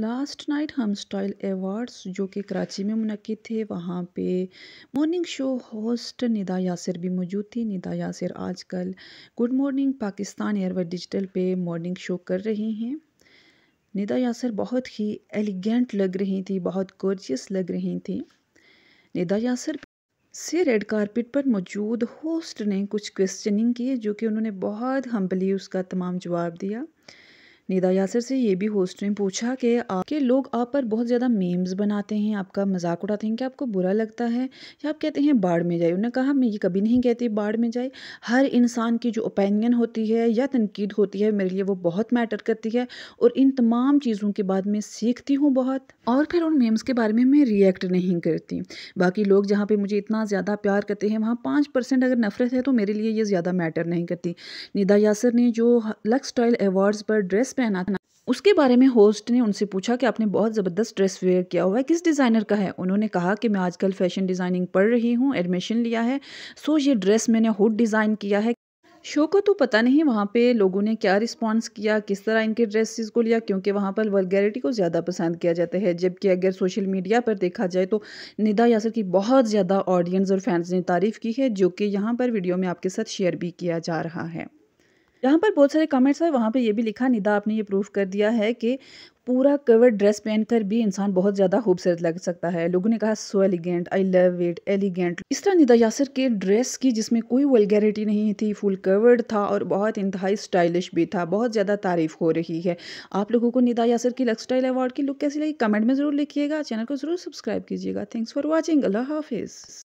last night Hum style awards जो कि कराची में मनक़द थे वहाँ पे morning show host Nida Yasir भी मौजूद थी निदा यासिर आजकल good morning Pakistan ARY digital पे मॉर्निंग शो कर रही हैं निदा यासिर बहुत ही एलिगेंट लग रही थी बहुत गोर्जियस लग रही थी निदा यासिर से रेड कारपेट पर मौजूद होस्ट ने कुछ क्वेश्चनिंग किए जो कि उन्होंने बहुत हम्बली उसका तमाम जवाब दिया निदा यासर से ये भी होस्ट ने पूछा कि आपके लोग आप पर बहुत ज़्यादा मेम्स बनाते हैं आपका मजाक उड़ाते हैं कि आपको बुरा लगता है या आप कहते हैं बाढ़ में जाए उन्होंने कहा मैं ये कभी नहीं कहती बाढ़ में जाए हर इंसान की जो ओपिनियन होती है या तनकीद होती है मेरे लिए वो बहुत मैटर करती है और इन तमाम चीज़ों के बाद में सीखती हूँ बहुत और फिर उन मेम्स के बारे में मैं रिएक्ट नहीं करती बाकी लोग जहाँ पर मुझे इतना ज़्यादा प्यार करते हैं वहाँ पाँच परसेंट अगर नफरत है तो मेरे लिए ये ज़्यादा मैटर नहीं करती निदा यासर ने जो लक्स स्टाइल एवॉर्ड्स पर ड्रेस पहना था उसके बारे में होस्ट ने उनसे पूछा कि आपने बहुत ज़बरदस्त ड्रेस वेयर किया हुआ है किस डिज़ाइनर का है उन्होंने कहा कि मैं आजकल फैशन डिज़ाइनिंग पढ़ रही हूँ एडमिशन लिया है सो ये ड्रेस मैंने हुड डिज़ाइन किया है शो को तो पता नहीं वहाँ पे लोगों ने क्या रिस्पांस किया किस तरह इनके ड्रेसेस को लिया क्योंकि वहाँ पर वर्गैरिटी को ज़्यादा पसंद किया जाता है जबकि अगर सोशल मीडिया पर देखा जाए तो निदा यासर की बहुत ज़्यादा ऑडियंस और फैंस ने तारीफ़ की है जो कि यहाँ पर वीडियो में आपके साथ शेयर भी किया जा रहा है यहाँ पर बहुत सारे कमेंट्स आए वहाँ पे ये भी लिखा निदा आपने ये प्रूफ कर दिया है कि पूरा कवर ड्रेस पहनकर भी इंसान बहुत ज़्यादा खूबसूरत लग सकता है लोगों ने कहा so elegant I love it elegant इस तरह निदा यासर के ड्रेस की जिसमें कोई वलगैरिटी नहीं थी फुल कवर्ड था और बहुत इंतहाई स्टाइलिश भी था बहुत ज़्यादा तारीफ हो रही है आप लोगों को निदा यासर की लक स्टाइल अवार्ड की लुक कैसी लगी कमेंट में ज़रूर लिखिएगा चैनल को ज़रूर सब्सक्राइब कीजिएगा थैंक्स फॉर वॉचिंग अल्लाह हाफिज़